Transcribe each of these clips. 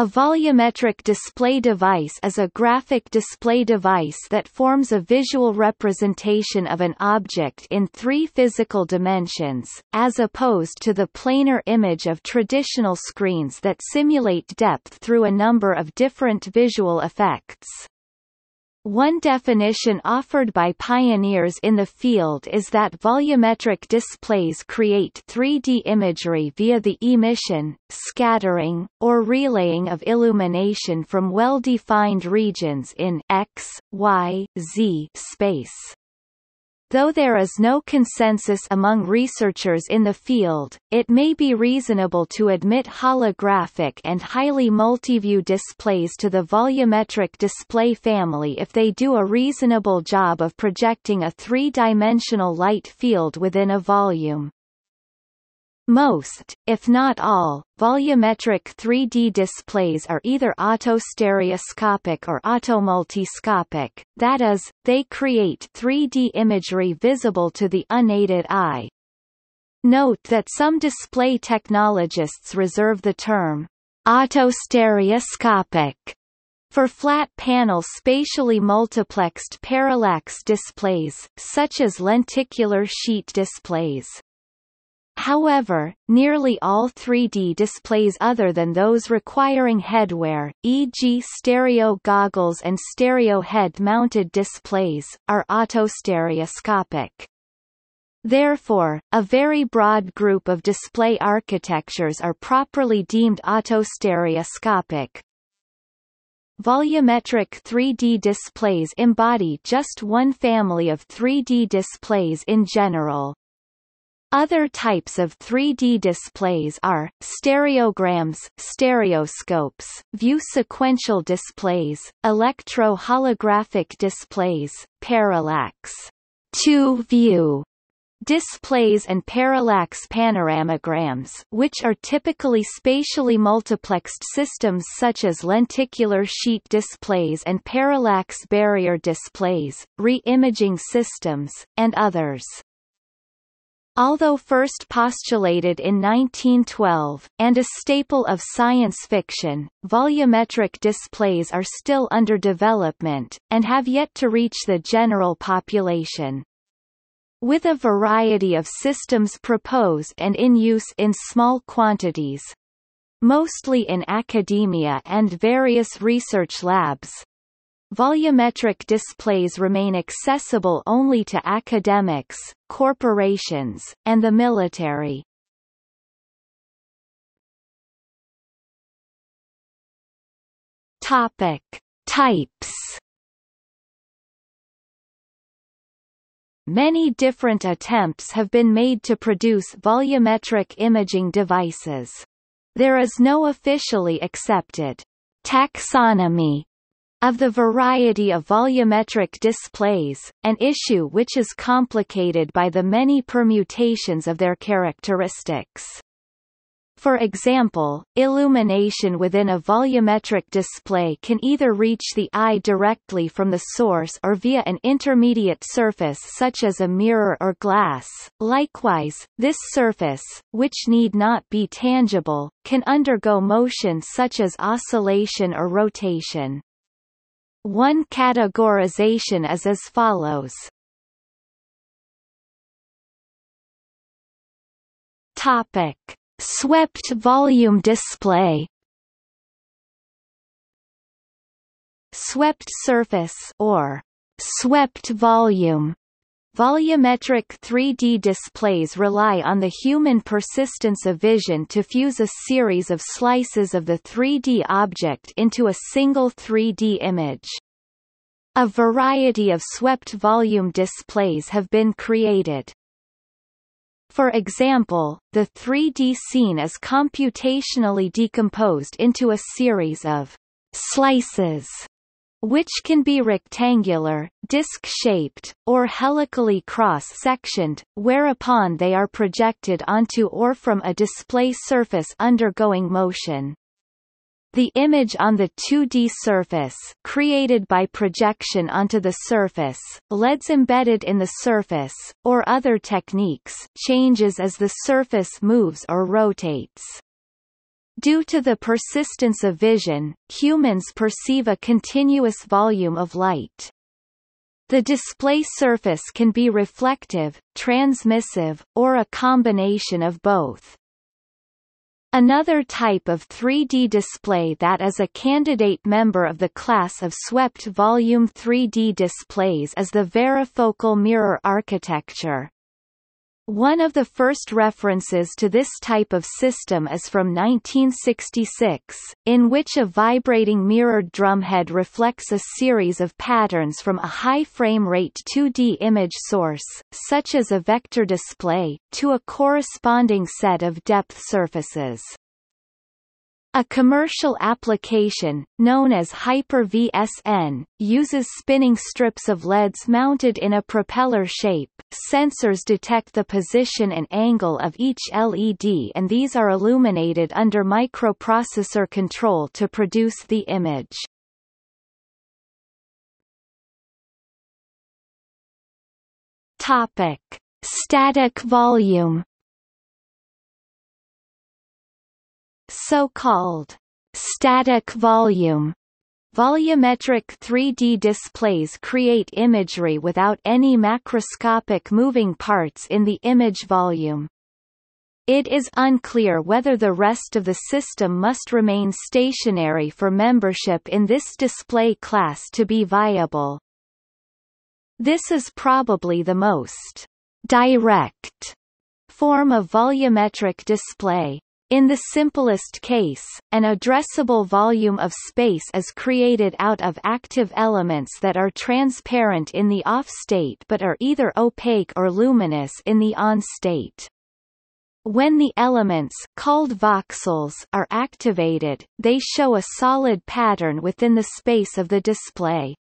A volumetric display device is a graphic display device that forms a visual representation of an object in three physical dimensions, as opposed to the planar image of traditional screens that simulate depth through a number of different visual effects. One definition offered by pioneers in the field is that volumetric displays create 3D imagery via the emission, scattering, or relaying of illumination from well-defined regions in x, y, z space. Though there is no consensus among researchers in the field, it may be reasonable to admit holographic and highly multiview displays to the volumetric display family if they do a reasonable job of projecting a three-dimensional light field within a volume. Most, if not all, volumetric 3D displays are either autostereoscopic or automultiscopic, that is, they create 3D imagery visible to the unaided eye. Note that some display technologists reserve the term autostereoscopic for flat panel spatially multiplexed parallax displays, such as lenticular sheet displays. However, nearly all 3D displays other than those requiring headwear, e.g. stereo goggles and stereo head-mounted displays, are autostereoscopic. Therefore, a very broad group of display architectures are properly deemed autostereoscopic. Volumetric 3D displays embody just one family of 3D displays in general. Other types of 3D displays are, stereograms stereoscopes, view sequential displays, electro-holographic displays, parallax two view displays and parallax panoramagrams which are typically spatially multiplexed systems such as lenticular sheet displays and parallax barrier displays, re-imaging systems, and others. Although first postulated in 1912, and a staple of science fiction, volumetric displays are still under development, and have yet to reach the general population. With a variety of systems proposed and in use in small quantities, mostly in academia and various research labs, Volumetric displays remain accessible only to academics, corporations, and the military. Topic. Types Many different attempts have been made to produce volumetric imaging devices. There is no officially accepted taxonomy of the variety of volumetric displays, an issue which is complicated by the many permutations of their characteristics. For example, illumination within a volumetric display can either reach the eye directly from the source or via an intermediate surface such as a mirror or glass. Likewise, this surface, which need not be tangible, can undergo motion such as oscillation or rotation. One categorization is as follows. Topic: Swept volume display. Swept surface or swept volume Volumetric 3D displays rely on the human persistence of vision to fuse a series of slices of the 3D object into a single 3D image. A variety of swept volume displays have been created. For example, the 3D scene is computationally decomposed into a series of slices which can be rectangular, disc-shaped, or helically cross-sectioned, whereupon they are projected onto or from a display surface undergoing motion. The image on the 2D surface created by projection onto the surface, LEDs embedded in the surface, or other techniques changes as the surface moves or rotates. Due to the persistence of vision, humans perceive a continuous volume of light. The display surface can be reflective, transmissive, or a combination of both. Another type of 3D display that is a candidate member of the class of swept volume 3D displays is the varifocal mirror architecture. One of the first references to this type of system is from 1966, in which a vibrating mirrored drumhead reflects a series of patterns from a high frame rate 2D image source, such as a vector display, to a corresponding set of depth surfaces. A commercial application, known as Hyper-VSN, uses spinning strips of LEDs mounted in a propeller shape. Sensors detect the position and angle of each LED and these are illuminated under microprocessor control to produce the image. Topic: Static volume so-called static volume Volumetric 3D displays create imagery without any macroscopic moving parts in the image volume. It is unclear whether the rest of the system must remain stationary for membership in this display class to be viable. This is probably the most direct form of volumetric display. In the simplest case, an addressable volume of space is created out of active elements that are transparent in the off state but are either opaque or luminous in the on state. When the elements called voxels are activated, they show a solid pattern within the space of the display.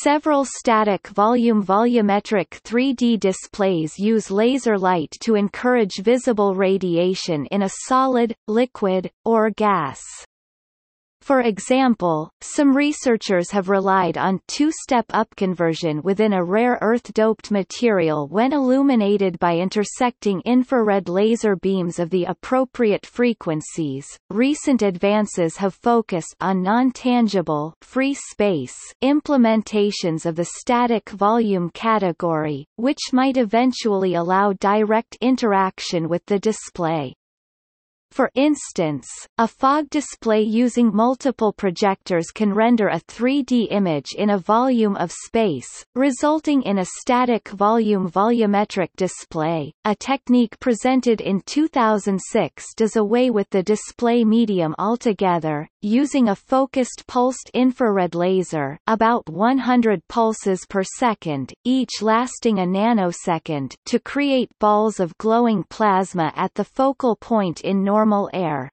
Several static volume volumetric 3D displays use laser light to encourage visible radiation in a solid, liquid, or gas. For example, some researchers have relied on two-step upconversion within a rare earth-doped material when illuminated by intersecting infrared laser beams of the appropriate frequencies. Recent advances have focused on non-tangible free space implementations of the static volume category, which might eventually allow direct interaction with the display. For instance, a fog display using multiple projectors can render a 3D image in a volume of space, resulting in a static volume volumetric display. A technique presented in 2006 does away with the display medium altogether, using a focused pulsed infrared laser, about 100 pulses per second, each lasting a nanosecond, to create balls of glowing plasma at the focal point in normal normal air.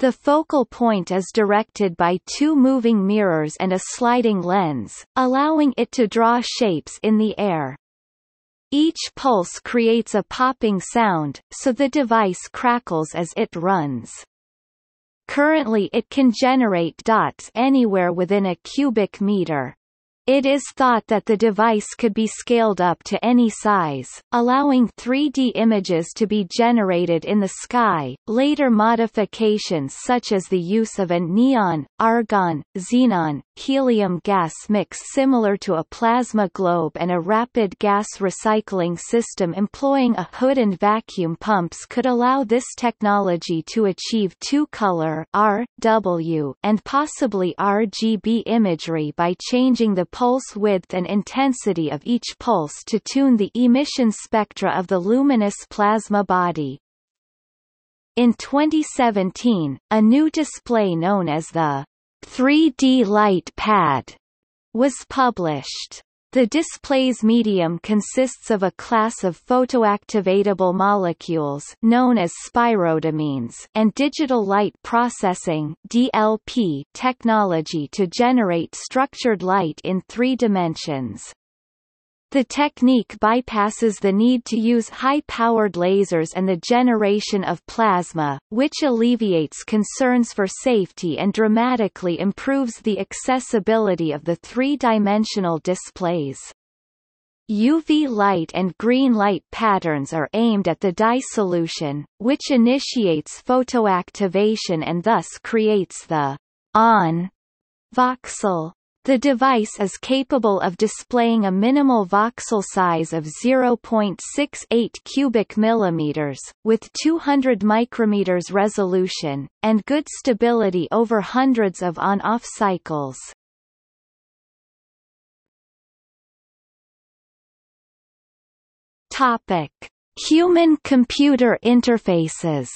The focal point is directed by two moving mirrors and a sliding lens, allowing it to draw shapes in the air. Each pulse creates a popping sound, so the device crackles as it runs. Currently it can generate dots anywhere within a cubic meter. It is thought that the device could be scaled up to any size, allowing 3D images to be generated in the sky. Later modifications such as the use of a neon, argon, xenon, helium gas mix similar to a plasma globe and a rapid gas recycling system employing a hood and vacuum pumps could allow this technology to achieve two-color R, W, and possibly RGB imagery by changing the pulse width and intensity of each pulse to tune the emission spectra of the luminous plasma body. In 2017, a new display known as the 3D Light Pad was published. The display's medium consists of a class of photoactivatable molecules known as spirodamines and digital light processing (DLP) technology to generate structured light in three dimensions. The technique bypasses the need to use high-powered lasers and the generation of plasma, which alleviates concerns for safety and dramatically improves the accessibility of the three-dimensional displays. UV light and green light patterns are aimed at the dye solution, which initiates photoactivation and thus creates the on voxel the device is capable of displaying a minimal voxel size of 0.68 cubic millimeters, with 200 micrometers resolution, and good stability over hundreds of on-off cycles. Topic: Human-computer interfaces.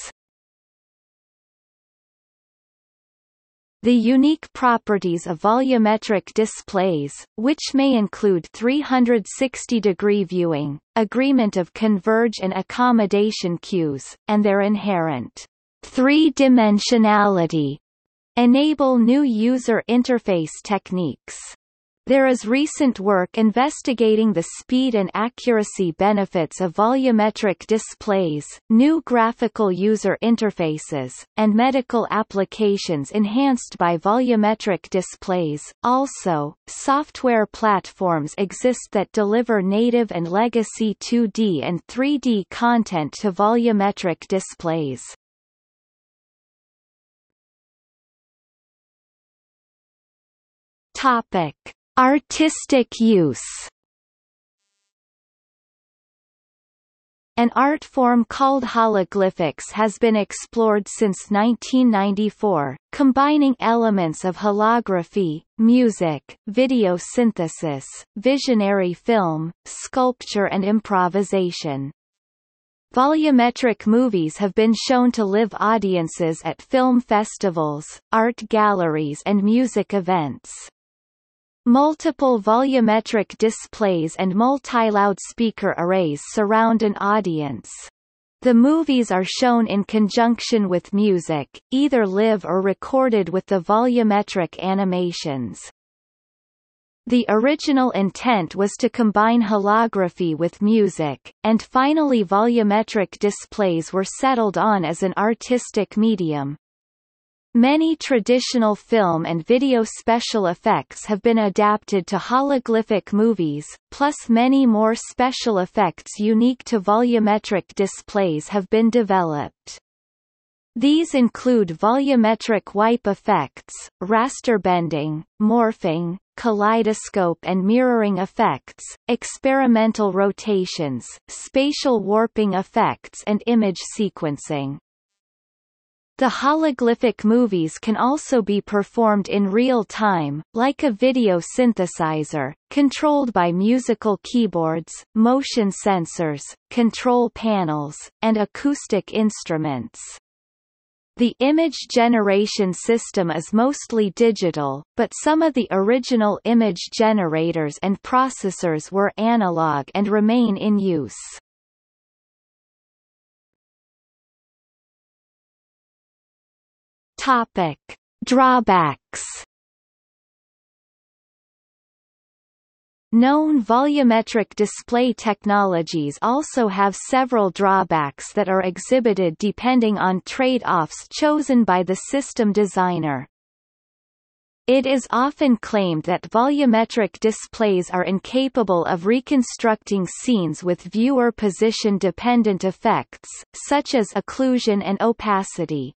The unique properties of volumetric displays, which may include 360-degree viewing, agreement of converge and accommodation cues, and their inherent three-dimensionality, enable new user interface techniques. There is recent work investigating the speed and accuracy benefits of volumetric displays, new graphical user interfaces, and medical applications enhanced by volumetric displays. Also, software platforms exist that deliver native and legacy 2D and 3D content to volumetric displays. Topic Artistic use An art form called hologlyphics has been explored since 1994, combining elements of holography, music, video synthesis, visionary film, sculpture and improvisation. Volumetric movies have been shown to live audiences at film festivals, art galleries and music events. Multiple volumetric displays and multi-loudspeaker arrays surround an audience. The movies are shown in conjunction with music, either live or recorded with the volumetric animations. The original intent was to combine holography with music, and finally volumetric displays were settled on as an artistic medium, Many traditional film and video special effects have been adapted to hologlyphic movies, plus many more special effects unique to volumetric displays have been developed. These include volumetric wipe effects, raster bending, morphing, kaleidoscope and mirroring effects, experimental rotations, spatial warping effects and image sequencing. The hologlyphic movies can also be performed in real time, like a video synthesizer, controlled by musical keyboards, motion sensors, control panels, and acoustic instruments. The image generation system is mostly digital, but some of the original image generators and processors were analog and remain in use. Topic: Drawbacks. Known volumetric display technologies also have several drawbacks that are exhibited depending on trade-offs chosen by the system designer. It is often claimed that volumetric displays are incapable of reconstructing scenes with viewer position-dependent effects, such as occlusion and opacity.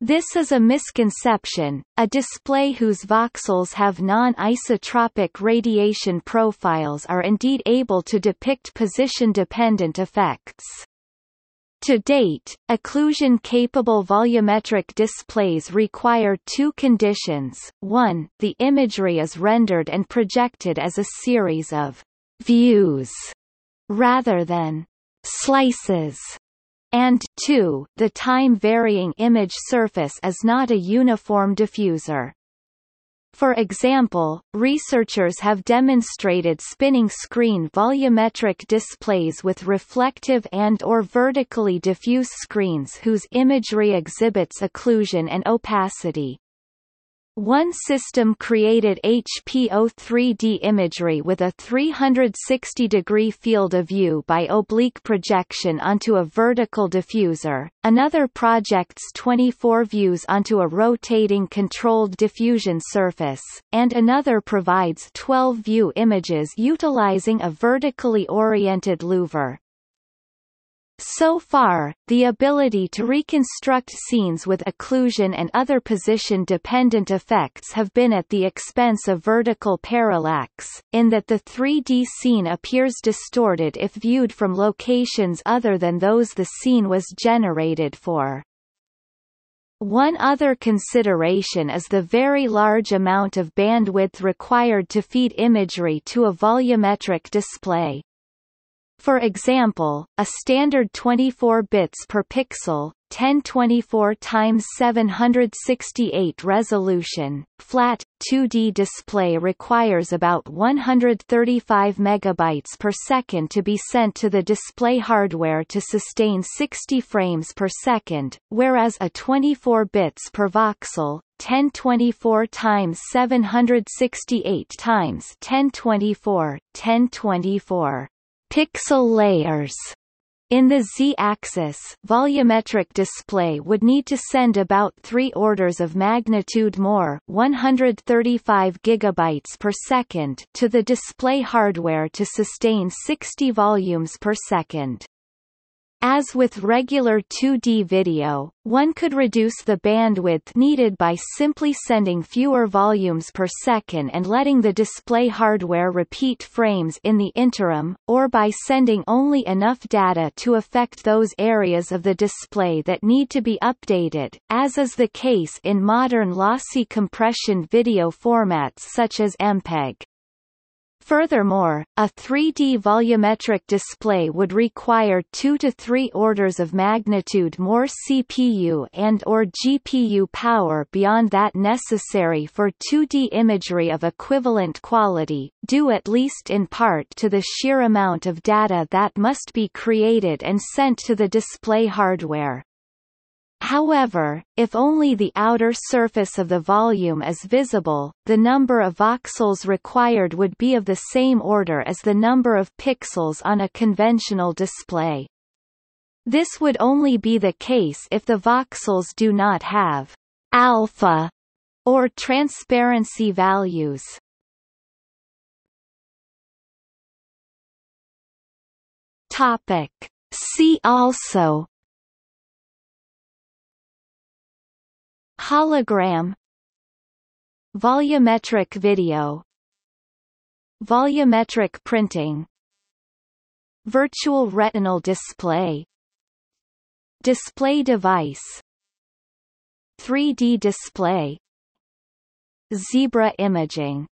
This is a misconception, a display whose voxels have non-isotropic radiation profiles are indeed able to depict position-dependent effects. To date, occlusion-capable volumetric displays require two conditions, one, the imagery is rendered and projected as a series of «views» rather than «slices» And two, the time-varying image surface is not a uniform diffuser. For example, researchers have demonstrated spinning screen volumetric displays with reflective and or vertically diffuse screens whose imagery exhibits occlusion and opacity. One system created HPO 3D imagery with a 360-degree field of view by oblique projection onto a vertical diffuser, another projects 24 views onto a rotating controlled diffusion surface, and another provides 12 view images utilizing a vertically oriented louver. So far, the ability to reconstruct scenes with occlusion and other position-dependent effects have been at the expense of vertical parallax, in that the 3D scene appears distorted if viewed from locations other than those the scene was generated for. One other consideration is the very large amount of bandwidth required to feed imagery to a volumetric display. For example, a standard 24 bits per pixel, 1024 times 768 resolution, flat 2D display requires about 135 megabytes per second to be sent to the display hardware to sustain 60 frames per second, whereas a 24 bits per voxel, 1024 times 768 times 1024, 1024 pixel layers in the z-axis, volumetric display would need to send about 3 orders of magnitude more, 135 gigabytes per second, to the display hardware to sustain 60 volumes per second. As with regular 2D video, one could reduce the bandwidth needed by simply sending fewer volumes per second and letting the display hardware repeat frames in the interim, or by sending only enough data to affect those areas of the display that need to be updated, as is the case in modern lossy compression video formats such as MPEG. Furthermore, a 3D volumetric display would require 2 to 3 orders of magnitude more CPU and or GPU power beyond that necessary for 2D imagery of equivalent quality, due at least in part to the sheer amount of data that must be created and sent to the display hardware. However, if only the outer surface of the volume is visible, the number of voxels required would be of the same order as the number of pixels on a conventional display. This would only be the case if the voxels do not have alpha or transparency values. Topic. See also hologram volumetric video volumetric printing virtual retinal display display device 3D display zebra imaging